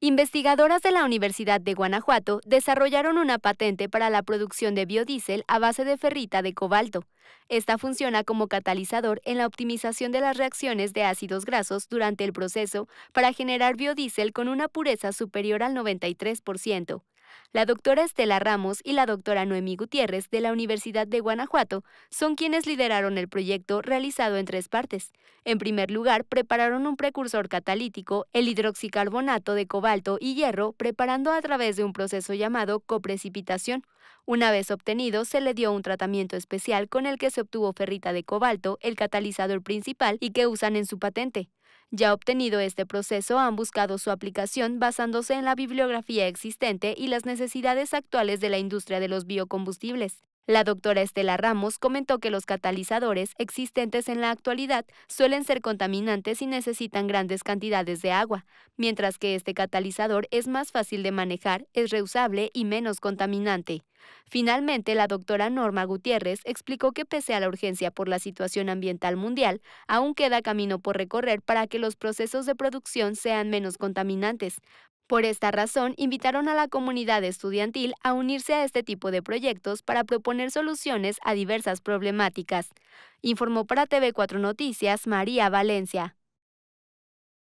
Investigadoras de la Universidad de Guanajuato desarrollaron una patente para la producción de biodiesel a base de ferrita de cobalto. Esta funciona como catalizador en la optimización de las reacciones de ácidos grasos durante el proceso para generar biodiesel con una pureza superior al 93%. La doctora Estela Ramos y la doctora Noemí Gutiérrez de la Universidad de Guanajuato son quienes lideraron el proyecto realizado en tres partes. En primer lugar, prepararon un precursor catalítico, el hidroxicarbonato de cobalto y hierro, preparando a través de un proceso llamado coprecipitación. Una vez obtenido, se le dio un tratamiento especial con el que se obtuvo ferrita de cobalto, el catalizador principal y que usan en su patente. Ya obtenido este proceso, han buscado su aplicación basándose en la bibliografía existente y las necesidades actuales de la industria de los biocombustibles. La doctora Estela Ramos comentó que los catalizadores existentes en la actualidad suelen ser contaminantes y necesitan grandes cantidades de agua, mientras que este catalizador es más fácil de manejar, es reusable y menos contaminante. Finalmente, la doctora Norma Gutiérrez explicó que pese a la urgencia por la situación ambiental mundial, aún queda camino por recorrer para que los procesos de producción sean menos contaminantes, por esta razón, invitaron a la comunidad estudiantil a unirse a este tipo de proyectos para proponer soluciones a diversas problemáticas, informó para TV4 Noticias María Valencia.